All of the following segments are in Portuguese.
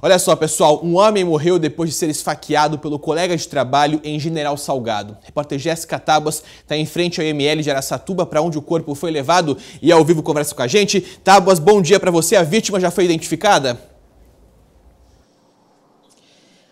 Olha só, pessoal, um homem morreu depois de ser esfaqueado pelo colega de trabalho em General Salgado. repórter Jéssica Tabas está em frente ao ML de Araçatuba, para onde o corpo foi levado e ao vivo conversa com a gente. Tabas, bom dia para você. A vítima já foi identificada?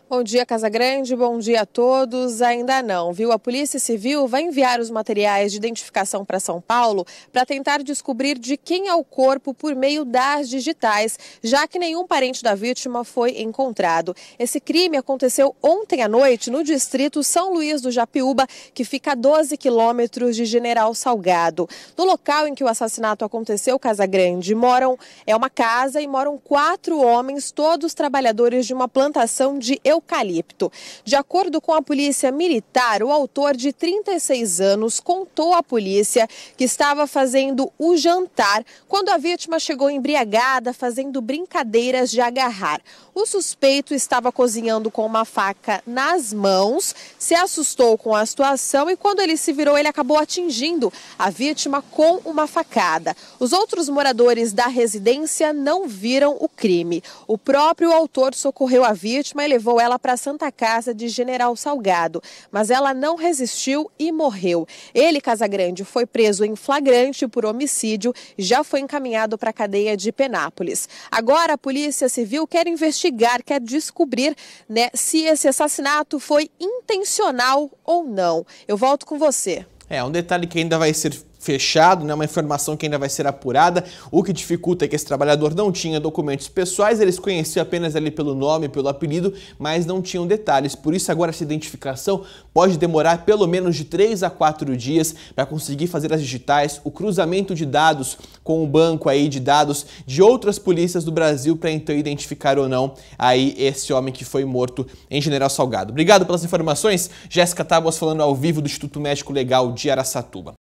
Bom dia, Casa Grande. Bom dia a todos. Ainda não, viu? A Polícia Civil vai enviar os materiais de identificação para São Paulo para tentar descobrir de quem é o corpo por meio das digitais, já que nenhum parente da vítima foi encontrado. Esse crime aconteceu ontem à noite no distrito São Luís do Japiúba, que fica a 12 quilômetros de General Salgado. No local em que o assassinato aconteceu, Casa Grande, moram é uma casa e moram quatro homens, todos trabalhadores de uma plantação de eucalipto. De acordo com a polícia militar, o autor de 36 anos contou à polícia que estava fazendo o jantar quando a vítima chegou embriagada, fazendo brincadeiras de agarrar. O suspeito estava cozinhando com uma faca nas mãos, se assustou com a situação e quando ele se virou, ele acabou atingindo a vítima com uma facada. Os outros moradores da residência não viram o crime. O próprio autor socorreu a vítima e levou ela para a Santa Casa de General Salgado, mas ela não resistiu e morreu. Ele, Casagrande, foi preso em flagrante por homicídio e já foi encaminhado para a cadeia de Penápolis. Agora a Polícia Civil quer investigar, quer descobrir né, se esse assassinato foi intencional funcional ou não. Eu volto com você. É, um detalhe que ainda vai ser fechado, né, uma informação que ainda vai ser apurada. O que dificulta é que esse trabalhador não tinha documentos pessoais, eles conheciam apenas ali pelo nome, pelo apelido, mas não tinham detalhes. Por isso, agora essa identificação pode demorar pelo menos de 3 a 4 dias para conseguir fazer as digitais, o cruzamento de dados com o banco aí de dados de outras polícias do Brasil para então identificar ou não aí esse homem que foi morto em General Salgado. Obrigado pelas informações. Jéssica Tábuas falando ao vivo do Instituto Médico Legal de Araçatuba.